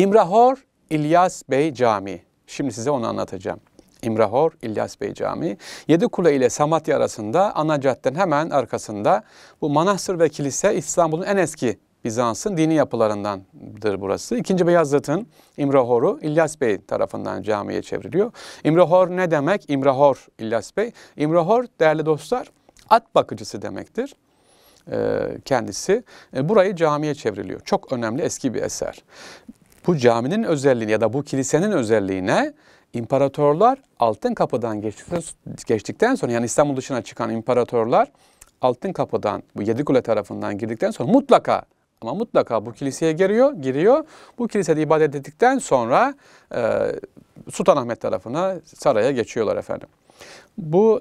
İmrahor İlyas Bey Camii. Şimdi size onu anlatacağım. İmrahor İlyas Bey Camii. Yedi Yedikule ile Samatya arasında ana caddenin hemen arkasında bu manastır ve kilise İstanbul'un en eski Bizans'ın dini yapılarındandır burası. İkinci Beyazıt'ın İmrahor'u İlyas Bey tarafından camiye çevriliyor. İmrahor ne demek? İmrahor İlyas Bey. İmrahor değerli dostlar at bakıcısı demektir ee, kendisi. Ee, burayı camiye çevriliyor. Çok önemli eski bir eser bu caminin özelliği ya da bu kilisenin özelliğine imparatorlar altın kapıdan geçtikten sonra yani İstanbul dışına çıkan imparatorlar altın kapıdan bu yedi kule tarafından girdikten sonra mutlaka ama mutlaka bu kiliseye giriyor, giriyor. Bu kilisede ibadet ettikten sonra e, Sultanahmet tarafına saraya geçiyorlar efendim. Bu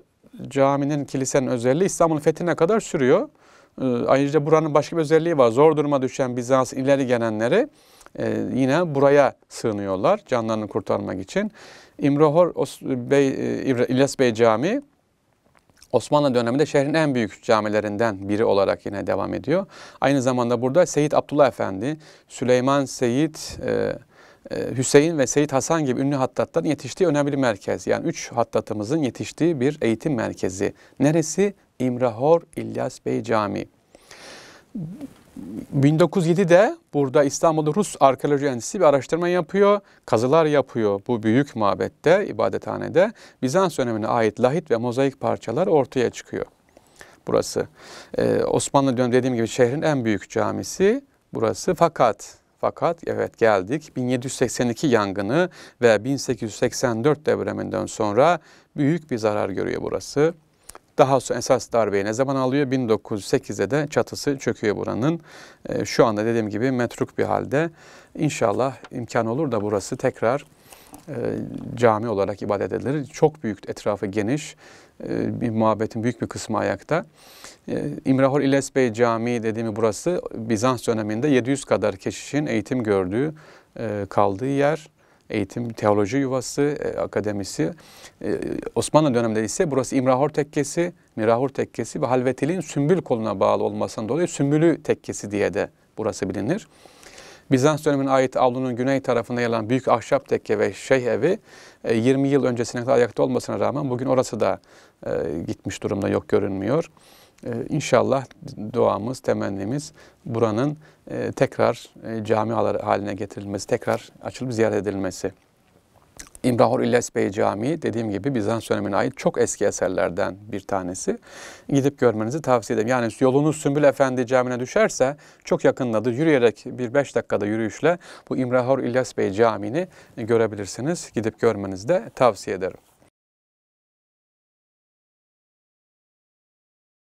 caminin, kilisenin özelliği İstanbul'un fethine kadar sürüyor. E, ayrıca buranın başka bir özelliği var. Zor duruma düşen Bizans ileri gelenleri ee, yine buraya sığınıyorlar canlarını kurtarmak için. İmrahor Bey, e, İlyas Bey Camii Osmanlı döneminde şehrin en büyük camilerinden biri olarak yine devam ediyor. Aynı zamanda burada Seyit Abdullah Efendi, Süleyman Seyit, e, e, Hüseyin ve Seyit Hasan gibi ünlü hattatların yetiştiği önemli bir merkez. Yani üç hattatımızın yetiştiği bir eğitim merkezi. Neresi? İmrahor İlyas Bey Camii. 1907'de burada İstanbul'da Rus Arkeoloji Enstitüsü bir araştırma yapıyor, kazılar yapıyor bu büyük mabette, ibadethanede. Bizans dönemine ait lahit ve mozaik parçalar ortaya çıkıyor. Burası ee, Osmanlı dönemi dediğim gibi şehrin en büyük camisi burası. Fakat fakat evet geldik 1782 yangını ve 1884 depreminden sonra büyük bir zarar görüyor burası. Daha sonra esas darbeyi ne zaman alıyor? 1908'de de çatısı çöküyor buranın. E, şu anda dediğim gibi metruk bir halde. İnşallah imkan olur da burası tekrar e, cami olarak ibadet edilir. Çok büyük, etrafı geniş. E, bir muhabbetin büyük bir kısmı ayakta. E, İmrahor İles Bey Camii dediğimi burası Bizans döneminde 700 kadar keşişin eğitim gördüğü, e, kaldığı yer eğitim, teoloji yuvası, e, akademisi. E, Osmanlı döneminde ise burası İmrahor Tekkesi, Mirahur Tekkesi ve Halvetili'nin Sümbül koluna bağlı olmasından dolayı Sümbülü Tekkesi diye de burası bilinir. Bizans dönemine ait avlunun güney tarafında yer alan büyük ahşap tekke ve şeyh evi 20 e, yıl öncesine kadar ayakta olmasına rağmen bugün orası da e, gitmiş durumda yok görünmüyor. İnşallah ee, inşallah duamız, temennimiz buranın e, tekrar e, cami haline getirilmesi, tekrar açılıp ziyaret edilmesi. İmrahor İlyas Bey Camii dediğim gibi Bizans dönemine ait çok eski eserlerden bir tanesi. Gidip görmenizi tavsiye ederim. Yani yolunuz Sümbül Efendi Camii'ne düşerse çok yakınladı. Yürüyerek bir beş dakikada yürüyüşle bu İmrahor İlyas Bey Camii'ni görebilirsiniz. Gidip görmenizi de tavsiye ederim.